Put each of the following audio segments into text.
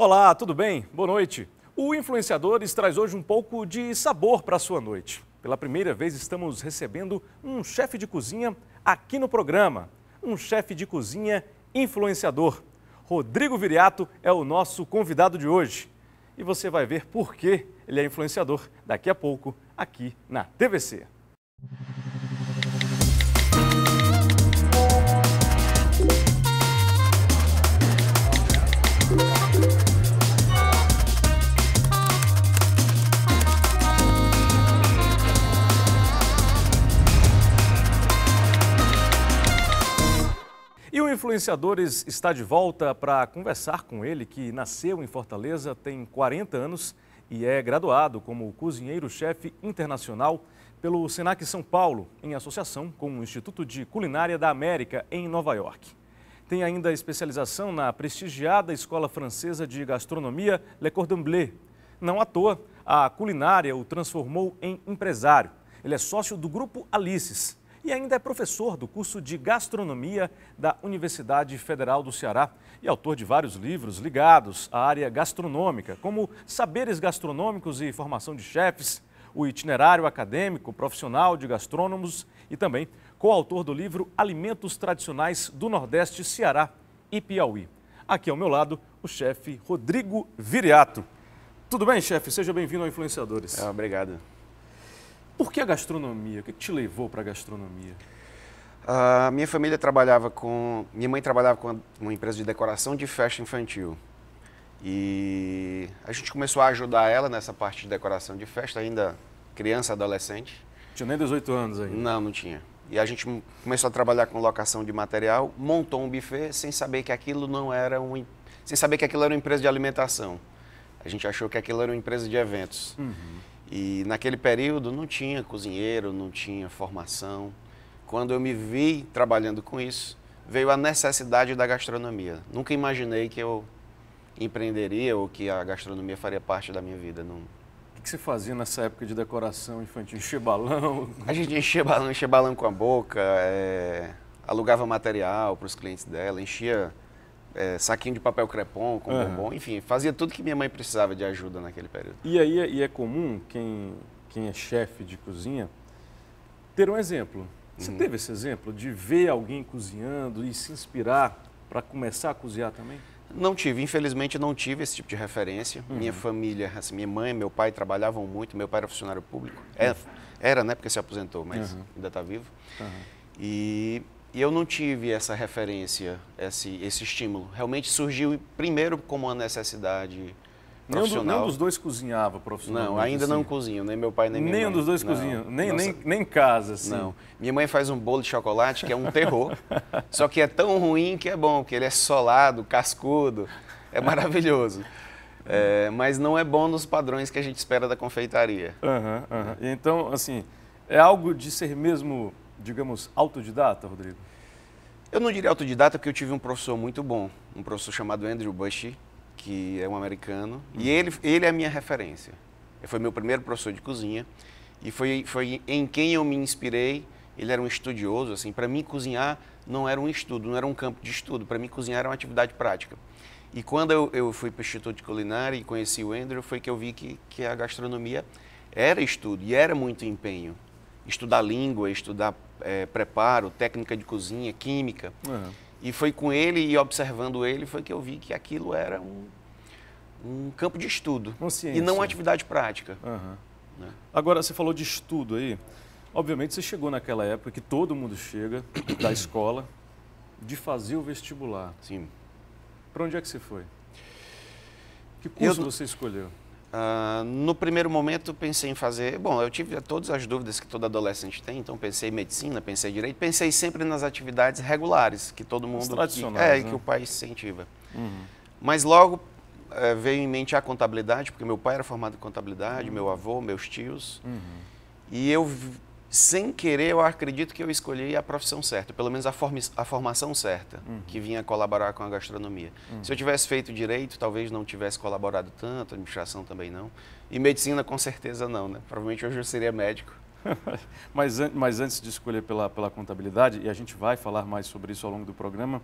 Olá, tudo bem? Boa noite. O Influenciadores traz hoje um pouco de sabor para a sua noite. Pela primeira vez estamos recebendo um chefe de cozinha aqui no programa. Um chefe de cozinha influenciador. Rodrigo Viriato é o nosso convidado de hoje. E você vai ver por que ele é influenciador daqui a pouco aqui na TVC. Influenciadores está de volta para conversar com ele, que nasceu em Fortaleza, tem 40 anos e é graduado como cozinheiro-chefe internacional pelo Senac São Paulo, em associação com o Instituto de Culinária da América, em Nova York. Tem ainda especialização na prestigiada Escola Francesa de Gastronomia Le Cordon Bleu. Não à toa, a culinária o transformou em empresário. Ele é sócio do Grupo Alices e ainda é professor do curso de gastronomia da Universidade Federal do Ceará e autor de vários livros ligados à área gastronômica, como Saberes Gastronômicos e Formação de Chefes, o itinerário acadêmico profissional de gastrônomos e também coautor do livro Alimentos Tradicionais do Nordeste, Ceará e Piauí. Aqui ao meu lado, o chefe Rodrigo Viriato. Tudo bem, chefe? Seja bem-vindo ao Influenciadores. É, obrigado. Por que a gastronomia? O que te levou para a gastronomia? A uh, minha família trabalhava com. Minha mãe trabalhava com uma empresa de decoração de festa infantil. E a gente começou a ajudar ela nessa parte de decoração de festa, ainda criança, adolescente. Tinha nem 18 anos ainda? Não, não tinha. E a gente começou a trabalhar com locação de material, montou um buffet sem saber que aquilo não era um. sem saber que aquilo era uma empresa de alimentação. A gente achou que aquilo era uma empresa de eventos. Uhum. E naquele período não tinha cozinheiro, não tinha formação. Quando eu me vi trabalhando com isso, veio a necessidade da gastronomia. Nunca imaginei que eu empreenderia ou que a gastronomia faria parte da minha vida. Não... O que você fazia nessa época de decoração infantil? Encher balão? A gente enchia balão, enchia balão com a boca, é... alugava material para os clientes dela, enchia é, saquinho de papel crepom, com uhum. bombom, enfim, fazia tudo que minha mãe precisava de ajuda naquele período. E aí e é comum quem, quem é chefe de cozinha ter um exemplo. Você uhum. teve esse exemplo de ver alguém cozinhando e se inspirar para começar a cozinhar também? Não tive, infelizmente não tive esse tipo de referência. Uhum. Minha família, assim, minha mãe, meu pai trabalhavam muito, meu pai era funcionário público. É, era né, porque se aposentou, mas uhum. ainda está vivo. E e eu não tive essa referência, esse, esse estímulo. Realmente surgiu primeiro como uma necessidade profissional. Nenhum, do, dos dois cozinhava profissionalmente? Não, ainda assim. não cozinho, nem meu pai nem minha nem mãe. Nem um dos dois cozinha, nem, nem, nem em casa, assim. Não, minha mãe faz um bolo de chocolate que é um terror, só que é tão ruim que é bom, porque ele é solado, cascudo, é maravilhoso. É, mas não é bom nos padrões que a gente espera da confeitaria. Uhum, uhum. Então, assim, é algo de ser mesmo digamos, autodidata, Rodrigo? Eu não diria autodidata porque eu tive um professor muito bom, um professor chamado Andrew Bush, que é um americano, uhum. e ele, ele é a minha referência. Ele foi meu primeiro professor de cozinha e foi, foi em quem eu me inspirei. Ele era um estudioso, assim, para mim cozinhar não era um estudo, não era um campo de estudo, para mim cozinhar era uma atividade prática. E quando eu, eu fui para o Instituto de Culinária e conheci o Andrew, foi que eu vi que, que a gastronomia era estudo e era muito empenho estudar língua, estudar é, preparo, técnica de cozinha, química. Uhum. E foi com ele e observando ele foi que eu vi que aquilo era um, um campo de estudo e não uma atividade prática. Uhum. Né? Agora, você falou de estudo aí. Obviamente, você chegou naquela época que todo mundo chega da escola de fazer o vestibular. Sim. Para onde é que você foi? Que curso eu... você escolheu? Uh, no primeiro momento pensei em fazer, bom, eu tive todas as dúvidas que todo adolescente tem, então pensei em medicina, pensei em direito, pensei sempre nas atividades regulares que todo mundo que, é né? que o pai incentiva. Uhum. Mas logo é, veio em mente a contabilidade, porque meu pai era formado em contabilidade, uhum. meu avô, meus tios, uhum. e eu sem querer, eu acredito que eu escolhi a profissão certa, pelo menos a, a formação certa, uhum. que vinha colaborar com a gastronomia. Uhum. Se eu tivesse feito direito, talvez não tivesse colaborado tanto, administração também não. E medicina, com certeza, não, né? Provavelmente hoje eu seria médico. mas, an mas antes de escolher pela, pela contabilidade, e a gente vai falar mais sobre isso ao longo do programa,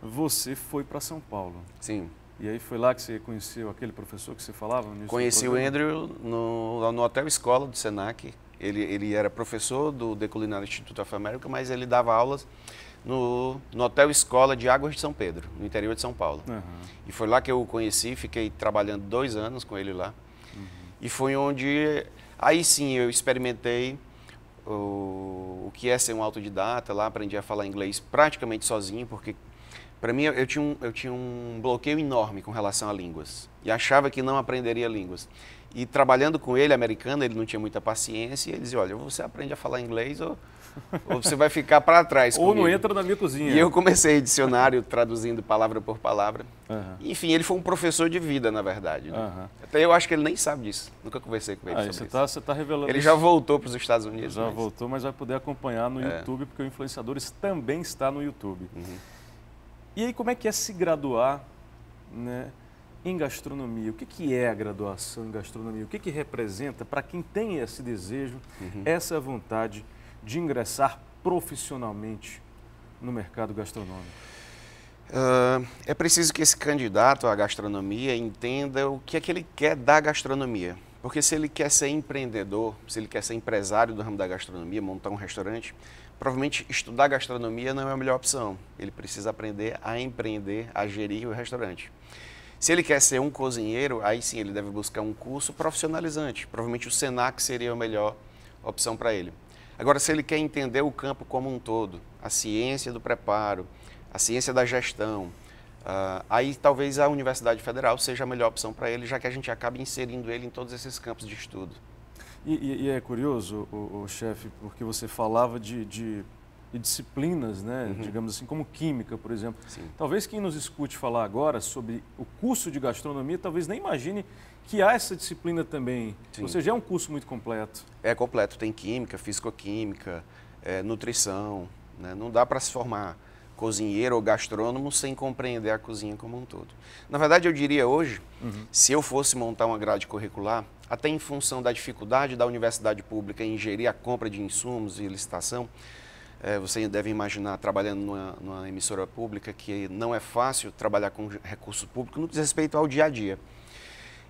você foi para São Paulo. Sim. E aí foi lá que você conheceu aquele professor que você falava? Conheci o Andrew no, no Hotel Escola do SENAC, ele, ele era professor do The Culinary Institute of America, mas ele dava aulas no, no Hotel Escola de Águas de São Pedro, no interior de São Paulo. Uhum. E foi lá que eu o conheci, fiquei trabalhando dois anos com ele lá. Uhum. E foi onde, aí sim, eu experimentei o, o que é ser um autodidata lá, aprendi a falar inglês praticamente sozinho, porque para mim, eu tinha, um, eu tinha um bloqueio enorme com relação a línguas. E achava que não aprenderia línguas. E trabalhando com ele, americano, ele não tinha muita paciência. E ele dizia, olha, você aprende a falar inglês ou, ou você vai ficar para trás Ou comigo. não entra na minha cozinha. E eu comecei dicionário traduzindo palavra por palavra. Uhum. Enfim, ele foi um professor de vida, na verdade. Né? Uhum. Até eu acho que ele nem sabe disso. Nunca conversei com ele ah, sobre você Tá, está revelando Ele já voltou para os Estados Unidos. Já mas... voltou, mas vai poder acompanhar no é. YouTube, porque o Influenciadores também está no YouTube. Uhum. E aí, como é que é se graduar né, em gastronomia? O que, que é a graduação em gastronomia? O que, que representa para quem tem esse desejo, uhum. essa vontade de ingressar profissionalmente no mercado gastronômico? Uh, é preciso que esse candidato à gastronomia entenda o que é que ele quer da gastronomia. Porque se ele quer ser empreendedor, se ele quer ser empresário do ramo da gastronomia, montar um restaurante, provavelmente estudar gastronomia não é a melhor opção. Ele precisa aprender a empreender, a gerir o restaurante. Se ele quer ser um cozinheiro, aí sim ele deve buscar um curso profissionalizante. Provavelmente o Senac seria a melhor opção para ele. Agora, se ele quer entender o campo como um todo, a ciência do preparo, a ciência da gestão, uh, aí talvez a Universidade Federal seja a melhor opção para ele, já que a gente acaba inserindo ele em todos esses campos de estudo. E, e, e é curioso, o, o, chefe, porque você falava de, de, de disciplinas, né? Uhum. digamos assim, como química, por exemplo. Sim. Talvez quem nos escute falar agora sobre o curso de gastronomia, talvez nem imagine que há essa disciplina também. Sim. Ou seja, é um curso muito completo. É completo, tem química, fisicoquímica, é, nutrição, né? não dá para se formar cozinheiro ou gastrônomo sem compreender a cozinha como um todo. Na verdade, eu diria hoje, uhum. se eu fosse montar uma grade curricular, até em função da dificuldade da universidade pública em gerir a compra de insumos e licitação, é, você deve imaginar trabalhando numa, numa, emissora pública que não é fácil trabalhar com recurso público no que diz respeito ao dia a dia.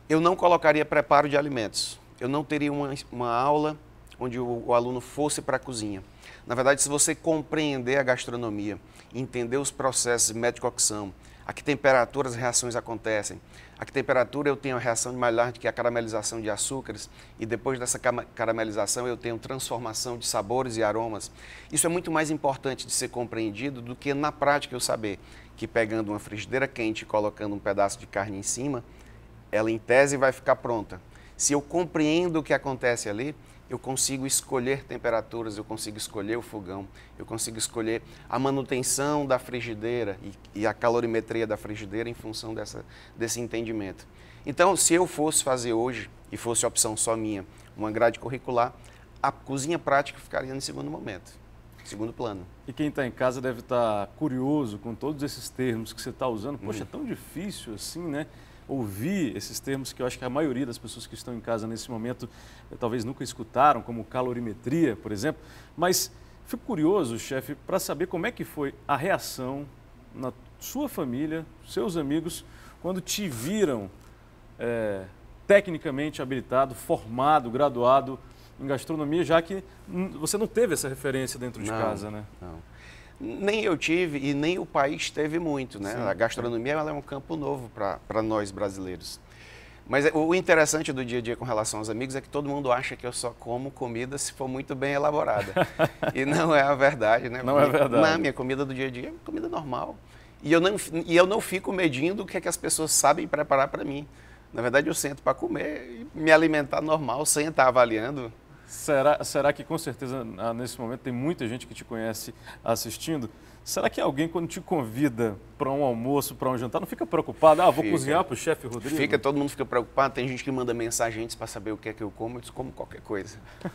Eu não colocaria preparo de alimentos. Eu não teria uma, uma aula onde o, o aluno fosse para a cozinha. Na verdade, se você compreender a gastronomia, entender os processos de médico-ocção, a que temperatura as reações acontecem, a que temperatura eu tenho a reação de Maillard, que é a caramelização de açúcares, e depois dessa caramelização eu tenho transformação de sabores e aromas. Isso é muito mais importante de ser compreendido do que na prática eu saber que pegando uma frigideira quente e colocando um pedaço de carne em cima, ela em tese vai ficar pronta. Se eu compreendo o que acontece ali, eu consigo escolher temperaturas, eu consigo escolher o fogão, eu consigo escolher a manutenção da frigideira e, e a calorimetria da frigideira em função dessa, desse entendimento. Então, se eu fosse fazer hoje, e fosse opção só minha, uma grade curricular, a cozinha prática ficaria no segundo momento, segundo plano. E quem está em casa deve estar tá curioso com todos esses termos que você está usando. Poxa, hum. é tão difícil assim, né? ouvir esses termos que eu acho que a maioria das pessoas que estão em casa nesse momento eh, talvez nunca escutaram, como calorimetria, por exemplo. Mas fico curioso, chefe, para saber como é que foi a reação na sua família, seus amigos, quando te viram é, tecnicamente habilitado, formado, graduado em gastronomia, já que você não teve essa referência dentro de não, casa, né? Não nem eu tive e nem o país teve muito, né? Sim. A gastronomia é um campo novo para nós brasileiros. Mas é, o interessante do dia a dia com relação aos amigos é que todo mundo acha que eu só como comida se for muito bem elaborada. e não é a verdade, né? Não é minha, é verdade. Na minha comida do dia a dia é comida normal. E eu não, e eu não fico medindo o que, é que as pessoas sabem preparar para mim. Na verdade, eu sento para comer e me alimentar normal, sem estar avaliando Será, será que com certeza ah, nesse momento tem muita gente que te conhece assistindo? Será que alguém, quando te convida para um almoço, para um jantar, não fica preocupado? Ah, vou fica. cozinhar para o chefe Rodrigo? Fica, todo mundo fica preocupado. Tem gente que manda mensagem antes para saber o que é que eu como. Eu disse, como qualquer coisa.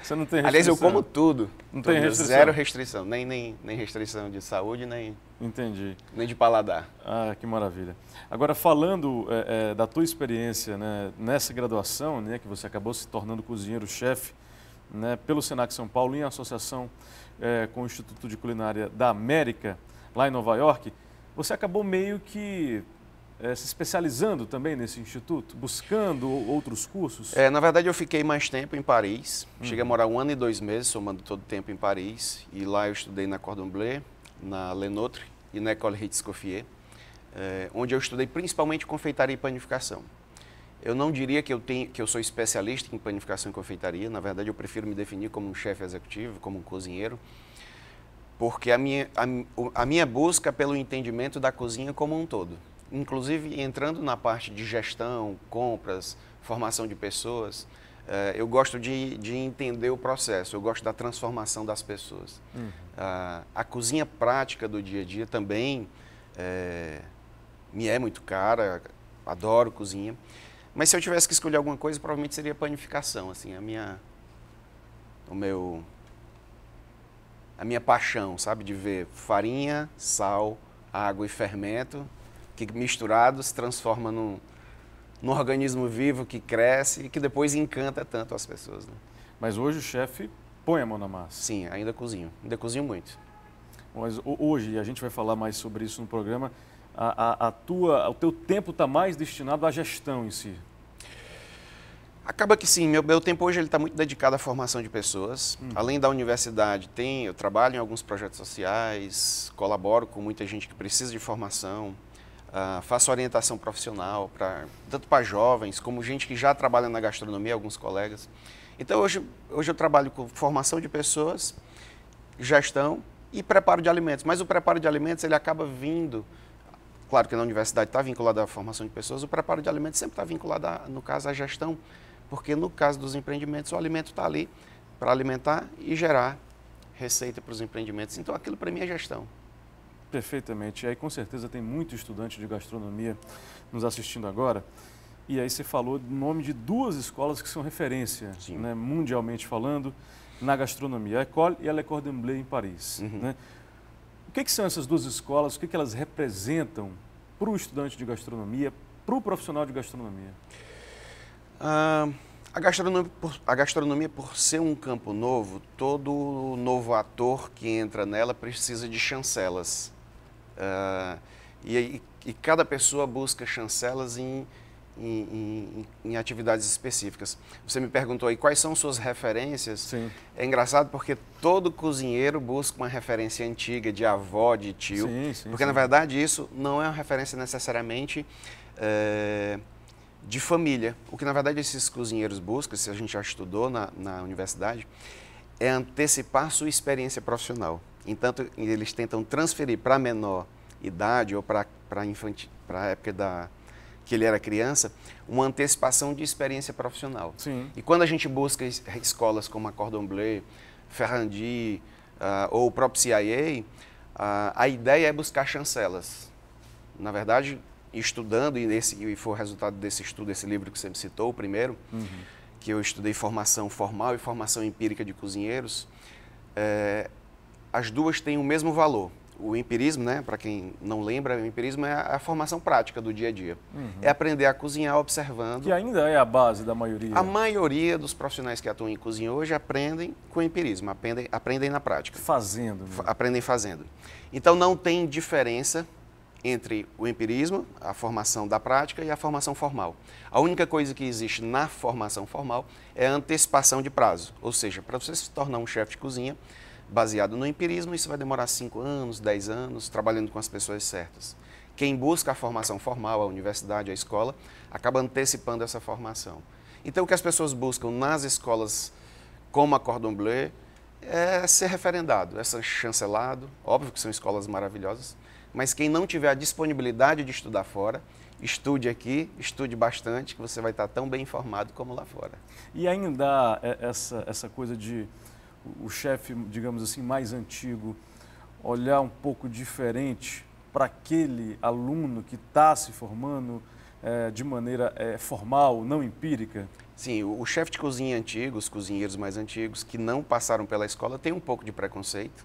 Você não tem restrição? Aliás, eu como tudo. Não tudo. tem restrição? Zero restrição. Nem, nem, nem restrição de saúde, nem... Entendi. Nem de paladar. Ah, que maravilha. Agora, falando é, é, da tua experiência né, nessa graduação, né, que você acabou se tornando cozinheiro-chefe né, pelo Senac São Paulo em associação é, com o Instituto de Culinária da América, lá em Nova York, você acabou meio que é, se especializando também nesse instituto, buscando outros cursos? É, na verdade, eu fiquei mais tempo em Paris. Hum. Cheguei a morar um ano e dois meses, somando todo o tempo em Paris. E lá eu estudei na Cordon Bleu, na Lenotre e na École Ritz-Coffier, é, onde eu estudei principalmente confeitaria e panificação. Eu não diria que eu, tenho, que eu sou especialista em panificação e confeitaria. Na verdade, eu prefiro me definir como um chefe executivo, como um cozinheiro, porque a minha, a, a minha busca é pelo entendimento da cozinha como um todo, inclusive entrando na parte de gestão, compras, formação de pessoas, eh, eu gosto de, de, entender o processo, eu gosto da transformação das pessoas. Uhum. A, a cozinha prática do dia a dia também eh, me é muito cara, adoro cozinha, mas se eu tivesse que escolher alguma coisa, provavelmente seria panificação, assim, a minha o meu a minha paixão, sabe, de ver farinha, sal, água e fermento que misturado se transforma num, num organismo vivo que cresce e que depois encanta tanto as pessoas. Né? Mas hoje o chefe põe a mão na massa. Sim, ainda cozinho, ainda cozinho muito. Mas hoje a gente vai falar mais sobre isso no programa. A, a, a tua, o teu tempo está mais destinado à gestão em si. Acaba que sim, meu, meu tempo hoje está muito dedicado à formação de pessoas. Hum. Além da universidade, tem, eu trabalho em alguns projetos sociais, colaboro com muita gente que precisa de formação, uh, faço orientação profissional, pra, tanto para jovens como gente que já trabalha na gastronomia, alguns colegas. Então hoje, hoje eu trabalho com formação de pessoas, gestão e preparo de alimentos. Mas o preparo de alimentos ele acaba vindo, claro que na universidade está vinculado à formação de pessoas, o preparo de alimentos sempre está vinculado, a, no caso, à gestão porque no caso dos empreendimentos, o alimento está ali para alimentar e gerar receita para os empreendimentos. Então, aquilo para mim é gestão. Perfeitamente. E aí, com certeza, tem muito estudante de gastronomia nos assistindo agora. E aí, você falou o nome de duas escolas que são referência, né, mundialmente falando, na gastronomia: a École e a Le Cordon Bleu em Paris. Uhum. Né? O que, que, são essas duas escolas? O que, que elas representam para o estudante de gastronomia, para o profissional de gastronomia? Ah, a, gastronomia por, a gastronomia, por ser um campo novo, todo novo ator que entra nela precisa de chancelas. Ah, e, e, e, cada pessoa busca chancelas em, em, em, em, atividades específicas. Você me perguntou aí quais são suas referências. Sim. É engraçado porque todo cozinheiro busca uma referência antiga de avó, de tio, sim, sim, porque na verdade isso não é uma referência necessariamente eh, de família. O que, na verdade, esses cozinheiros buscam, se a gente já estudou na, na universidade, é antecipar sua experiência profissional. Entanto, eles tentam transferir para menor idade ou para a época da, que ele era criança, uma antecipação de experiência profissional. Sim. E quando a gente busca escolas como a Cordon Bleu, Ferrandi uh, ou o próprio CIA, uh, ah, a ideia é buscar chancelas. Na verdade, estudando, e, esse e foi o resultado desse estudo, esse livro que você me citou, o primeiro, uhum. que eu estudei formação formal e formação empírica de cozinheiros, é, as duas têm o mesmo valor. O empirismo, né, para quem não lembra, o empirismo é a, formação prática do dia a dia. Uhum. É aprender a cozinhar observando. Que ainda é a base da maioria. A maioria dos profissionais que atuam em cozinha hoje aprendem com o empirismo, aprendem, aprendem na prática. Fazendo. Né? Aprendem fazendo. Então não tem diferença entre o empirismo, a formação da prática e a formação formal. A única coisa que existe na formação formal é a antecipação de prazo, ou seja, para você se tornar um chefe de cozinha baseado no empirismo, isso vai demorar 5 anos, 10 anos, trabalhando com as pessoas certas. Quem busca a formação formal, a universidade, a escola, acaba antecipando essa formação. Então, o que as pessoas buscam nas escolas como a Cordon Bleu é ser referendado, é ser chancelado. Óbvio que são escolas maravilhosas, mas quem não tiver a disponibilidade de estudar fora, estude aqui, estude bastante, que você vai estar tão bem informado como lá fora. E ainda é, essa, essa coisa de o chefe, digamos assim, mais antigo, olhar um pouco diferente para aquele aluno que está se formando é, de maneira é, formal, não empírica? Sim, o, o chefe de cozinha antigo, os cozinheiros mais antigos que não passaram pela escola, tem um pouco de preconceito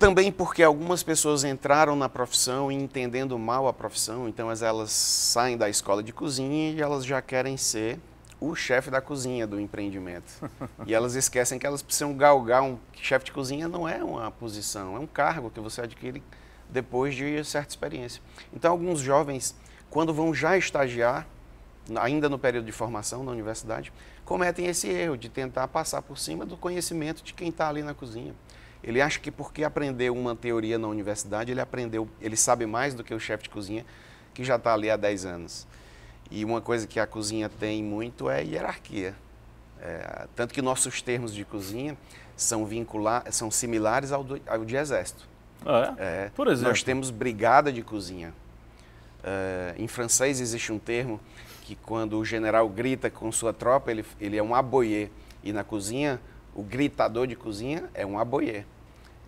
também porque algumas pessoas entraram na profissão entendendo mal a profissão, então elas saem da escola de cozinha e elas já querem ser o chefe da cozinha do empreendimento. E elas esquecem que elas precisam galgar um chefe de cozinha não é uma posição, é um cargo que você adquire depois de certa experiência. Então alguns jovens, quando vão já estagiar, ainda no período de formação na universidade, cometem esse erro de tentar passar por cima do conhecimento de quem está ali na cozinha. Ele acha que porque aprendeu uma teoria na universidade, ele aprendeu, ele sabe mais do que o chefe de cozinha que já está ali há 10 anos. E uma coisa que a cozinha tem muito é hierarquia. É, tanto que nossos termos de cozinha são, vincular, são similares ao, do, ao de exército. Ah, é? é? Por exemplo? Nós temos brigada de cozinha. É, em francês existe um termo que quando o general grita com sua tropa, ele, ele é um aboyer. E na cozinha, o gritador de cozinha é um aboiê,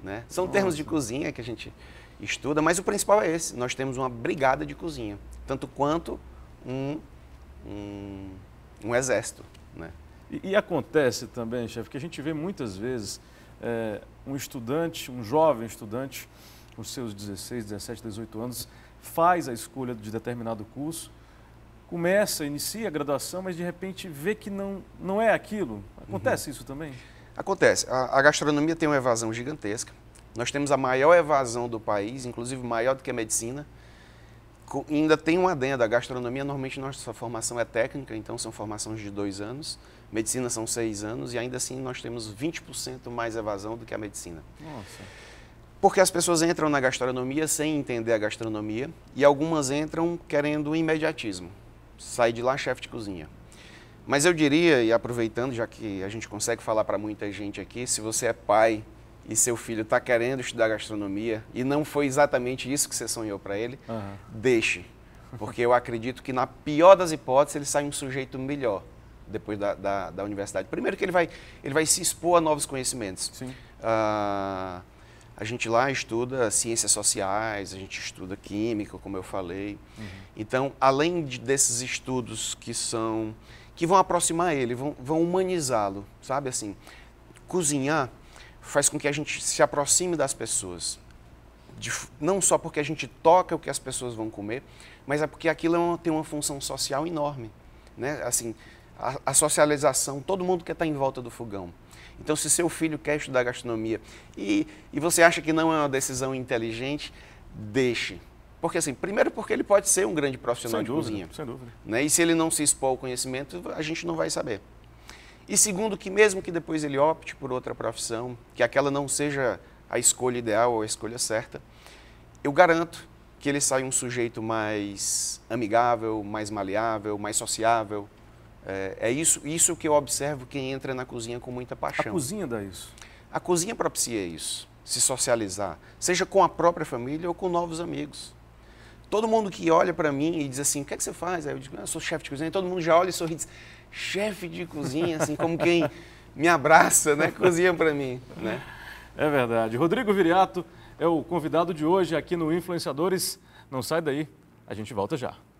Né? São Nossa. termos de cozinha que a gente estuda, mas o principal é esse. Nós temos uma brigada de cozinha, tanto quanto um, um, um exército. Né? E, e, acontece também, chefe, que a gente vê muitas vezes é, um estudante, um jovem estudante, com seus 16, 17, 18 anos, faz a escolha de determinado curso, começa, inicia a graduação, mas de repente vê que não, não é aquilo. Acontece uhum. isso também? Acontece. A, a, gastronomia tem uma evasão gigantesca. Nós temos a maior evasão do país, inclusive maior do que a medicina. Co ainda tem uma adenda. A gastronomia, normalmente, nossa formação é técnica, então são formações de dois anos. Medicina são seis anos e ainda assim nós temos 20% mais evasão do que a medicina. Nossa. Porque as pessoas entram na gastronomia sem entender a gastronomia e algumas entram querendo imediatismo. Sair de lá chefe de cozinha. Mas eu diria, e aproveitando, já que a gente consegue falar para muita gente aqui, se você é pai e seu filho está querendo estudar gastronomia e não foi exatamente isso que você sonhou para ele, uhum. deixe. Porque eu acredito que, na pior das hipóteses, ele sai um sujeito melhor depois da, da, da universidade. Primeiro que ele vai, ele vai se expor a novos conhecimentos. Sim. Ah, a gente lá estuda ciências sociais, a gente estuda química, como eu falei. Uhum. Então, além de, desses estudos que são que vão aproximar ele, vão, vão humanizá-lo, sabe assim? Cozinhar faz com que a gente se aproxime das pessoas. De, não só porque a gente toca o que as pessoas vão comer, mas é porque aquilo é uma, tem uma função social enorme. Né? Assim, a, a socialização, todo mundo quer estar em volta do fogão. Então, se seu filho quer estudar gastronomia e, e você acha que não é uma decisão inteligente, deixe, porque, assim, primeiro porque ele pode ser um grande profissional sem de dúvida, cozinha. Sem dúvida. Né? E se ele não se expor ao conhecimento, a gente não vai saber. E segundo, que mesmo que depois ele opte por outra profissão, que aquela não seja a escolha ideal ou a escolha certa, eu garanto que ele sai um sujeito mais amigável, mais maleável, mais sociável. É, é isso, isso que eu observo quem entra na cozinha com muita paixão. A cozinha dá isso? A cozinha propicia isso, se socializar, seja com a própria família ou com novos amigos. Todo mundo que olha para mim e diz assim, o que é que você faz? Aí eu digo, ah, eu sou chefe de cozinha. todo mundo já olha e sorri e diz, chefe de cozinha, assim, como quem me abraça, né? Cozinha para mim, né? É verdade. Rodrigo Viriato é o convidado de hoje aqui no Influenciadores. Não sai daí, a gente volta já.